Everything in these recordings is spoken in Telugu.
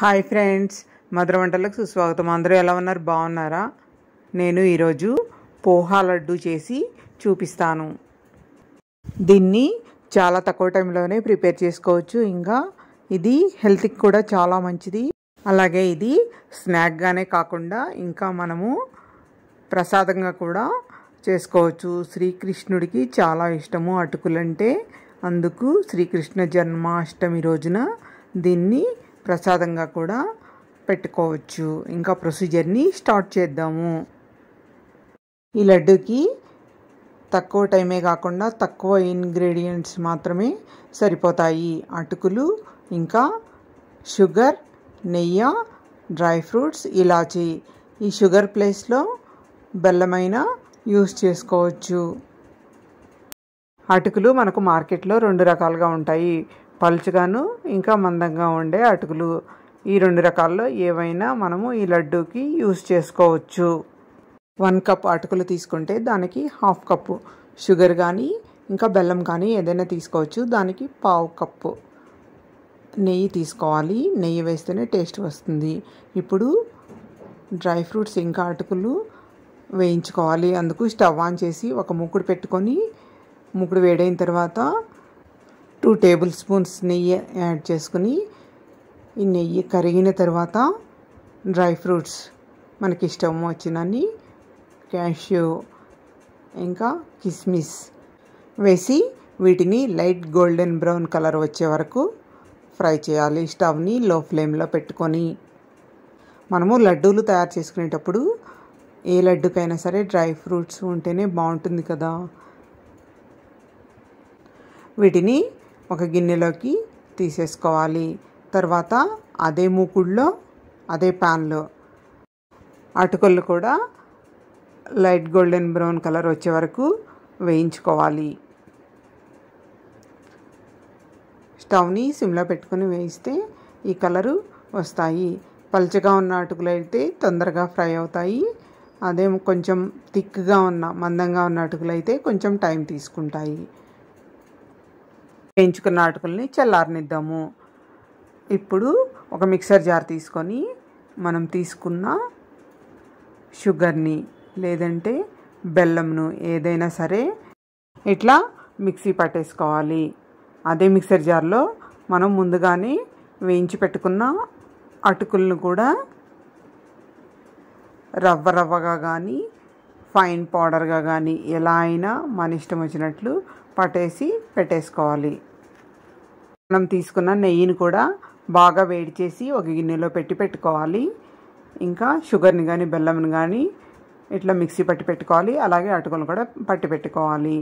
హాయ్ ఫ్రెండ్స్ మధుర వంటలకు సుస్వాగతం అందరూ ఎలా ఉన్నారు బాగున్నారా నేను ఈరోజు పోహా లడ్డు చేసి చూపిస్తాను దీన్ని చాలా తక్కువ టైంలోనే ప్రిపేర్ చేసుకోవచ్చు ఇంకా ఇది హెల్త్కి కూడా చాలా మంచిది అలాగే ఇది స్నాక్గానే కాకుండా ఇంకా మనము ప్రసాదంగా కూడా చేసుకోవచ్చు శ్రీకృష్ణుడికి చాలా ఇష్టము అటుకులంటే అందుకు శ్రీకృష్ణ జన్మాష్టమి రోజున దీన్ని ప్రసాదంగా కూడా పెట్టుకోవచ్చు ఇంకా ప్రొసీజర్ని స్టార్ట్ చేద్దాము ఈ లడ్డూకి తక్కువ టైమే కాకుండా తక్కువ ఇంగ్రీడియంట్స్ మాత్రమే సరిపోతాయి అటుకులు ఇంకా షుగర్ నెయ్యి డ్రై ఫ్రూట్స్ ఇలాచి ఈ షుగర్ ప్లేస్లో బెల్లమైన యూస్ చేసుకోవచ్చు అటుకులు మనకు మార్కెట్లో రెండు రకాలుగా ఉంటాయి పలుచగాను ఇంకా మందంగా ఉండే అటుకులు ఈ రెండు రకాల్లో ఏవైనా మనము ఈ లడ్డూకి యూస్ చేసుకోవచ్చు వన్ కప్ అటుకులు తీసుకుంటే దానికి హాఫ్ కప్పు షుగర్ కానీ ఇంకా బెల్లం కానీ ఏదైనా తీసుకోవచ్చు దానికి పావు కప్పు నెయ్యి తీసుకోవాలి నెయ్యి వేస్తేనే టేస్ట్ వస్తుంది ఇప్పుడు డ్రై ఫ్రూట్స్ ఇంకా అటుకులు వేయించుకోవాలి అందుకు స్టవ్ ఆన్ చేసి ఒక ముక్కుడు పెట్టుకొని ముక్కుడు వేడైన తర్వాత టూ టేబుల్ స్పూన్స్ నెయ్యి యాడ్ చేసుకుని ఈ నెయ్యి కరిగిన తర్వాత డ్రై ఫ్రూట్స్ మనకి ఇష్టం వచ్చినన్ని క్యాష్యూ ఇంకా కిస్మిస్ వేసి వీటిని లైట్ గోల్డెన్ బ్రౌన్ కలర్ వచ్చే వరకు ఫ్రై చేయాలి స్టవ్ని లో ఫ్లేమ్లో పెట్టుకొని మనము లడ్డూలు తయారు చేసుకునేటప్పుడు ఏ లడ్డుకైనా సరే డ్రై ఫ్రూట్స్ ఉంటేనే బాగుంటుంది కదా వీటిని ఒక గిన్నెలోకి తీసేసుకోవాలి తర్వాత అదే మూకుడులో అదే ప్యాన్లో అటుకలు కూడా లైట్ గోల్డెన్ బ్రౌన్ కలర్ వచ్చే వరకు వేయించుకోవాలి స్టవ్ని సిమ్లో పెట్టుకొని వేయిస్తే ఈ కలరు వస్తాయి పలచగా ఉన్న అటుకులు అయితే తొందరగా ఫ్రై అవుతాయి అదే కొంచెం థిక్గా ఉన్న మందంగా ఉన్న అటుకులు అయితే కొంచెం టైం తీసుకుంటాయి వేయించుకున్న అటుకుల్ని చల్లారనిద్దాము ఇప్పుడు ఒక మిక్సర్ జార్ తీసుకొని మనం తీసుకున్న షుగర్ని లేదంటే బెల్లంను ఏదైనా సరే ఇట్లా మిక్సీ పట్టేసుకోవాలి అదే మిక్సర్ జార్లో మనం ముందుగానే వేయించి పెట్టుకున్న అటుకులను కూడా రవ్వ రవ్వగా కానీ ఫైన్ పౌడర్గా కానీ ఎలా అయినా మన ఇష్టం వచ్చినట్లు పట్టేసి పెట్టేసుకోవాలి మనం తీసుకున్న నెయ్యిని కూడా బాగా వేడి చేసి ఒక గిన్నెలో పెట్టి పెట్టుకోవాలి ఇంకా షుగర్ని కానీ బెల్లంని కానీ ఇట్లా మిక్సీ పట్టి పెట్టుకోవాలి అలాగే అటుకులు కూడా పట్టి పెట్టుకోవాలి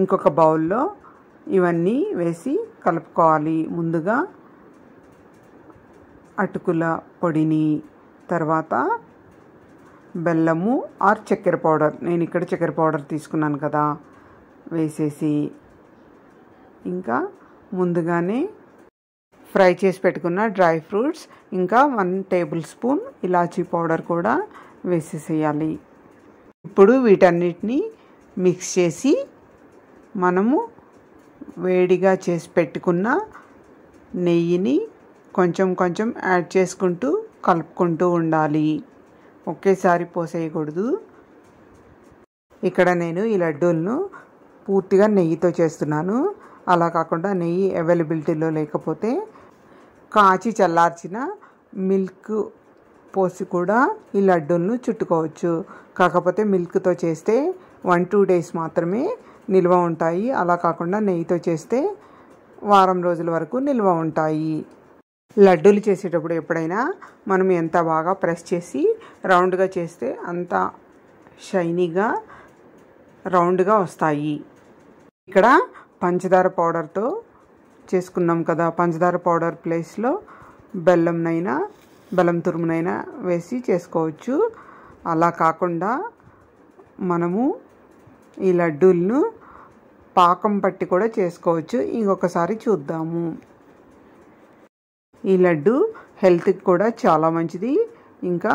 ఇంకొక బౌల్లో ఇవన్నీ వేసి కలుపుకోవాలి ముందుగా అటుకుల పొడిని తర్వాత బెల్లము ఆర్ చక్కెర పౌడర్ నేను ఇక్కడ చక్కెర పౌడర్ తీసుకున్నాను కదా వేసేసి ఇంకా ముందుగానే ఫ్రై చేసి పెట్టుకున్న డ్రై ఫ్రూట్స్ ఇంకా వన్ టేబుల్ స్పూన్ ఇలాచీ పౌడర్ కూడా వేసేసేయాలి ఇప్పుడు వీటన్నిటిని మిక్స్ చేసి మనము వేడిగా చేసి పెట్టుకున్న నెయ్యిని కొంచెం కొంచెం యాడ్ చేసుకుంటూ కలుపుకుంటూ ఉండాలి ఒకేసారి పోసేయకూడదు ఇక్కడ నేను ఈ లడ్డూలను పూర్తిగా నెయ్యితో చేస్తున్నాను అలా కాకుండా నెయ్యి అవైలబిలిటీలో లేకపోతే కాచి చల్లార్చిన మిల్క్ పోసి కూడా ఈ లడ్డూలను చుట్టుకోవచ్చు కాకపోతే మిల్క్తో చేస్తే వన్ టూ డేస్ మాత్రమే నిల్వ ఉంటాయి అలా కాకుండా నెయ్యితో చేస్తే వారం రోజుల వరకు నిల్వ ఉంటాయి లడ్డూలు చేసేటప్పుడు ఎప్పుడైనా మనం ఎంత బాగా ప్రెస్ చేసి రౌండ్గా చేస్తే అంత షైనీగా రౌండ్గా వస్తాయి ఇక్కడ పంచదార పౌడర్తో చేసుకున్నాం కదా పంచదార పౌడర్ ప్లేస్లో బెల్లంనైనా బెల్లం తురుమునైనా వేసి చేసుకోవచ్చు అలా కాకుండా మనము ఈ లడ్డూలను పాకం పట్టి కూడా చేసుకోవచ్చు ఇంకొకసారి చూద్దాము ఈ లడ్డు హెల్త్కి కూడా చాలా మంచిది ఇంకా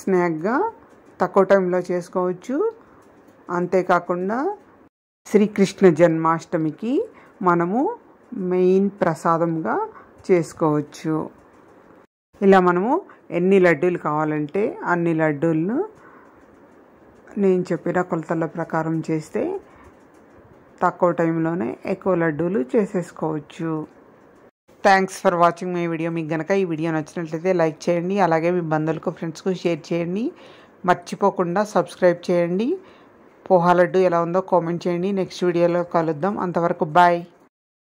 స్నాక్గా తక్కువ టైంలో చేసుకోవచ్చు అంతేకాకుండా శ్రీకృష్ణ జన్మాష్టమికి మనము మెయిన్ ప్రసాదంగా చేసుకోవచ్చు ఇలా మనము ఎన్ని లడ్డూలు కావాలంటే అన్ని లడ్డూలను నేను చెప్పిన కొలతల ప్రకారం చేస్తే తక్కువ టైంలోనే ఎక్కువ లడ్డూలు చేసేసుకోవచ్చు thanks for watching my video మీకు కనుక ఈ వీడియో నచ్చినట్లయితే లైక్ చేయండి అలాగే మీ బంధువులకు ఫ్రెండ్స్కు షేర్ చేయండి మర్చిపోకుండా సబ్స్క్రైబ్ చేయండి పోహా లడ్డు ఎలా ఉందో కామెంట్ చేయండి నెక్స్ట్ వీడియోలో కలుద్దాం అంతవరకు బాయ్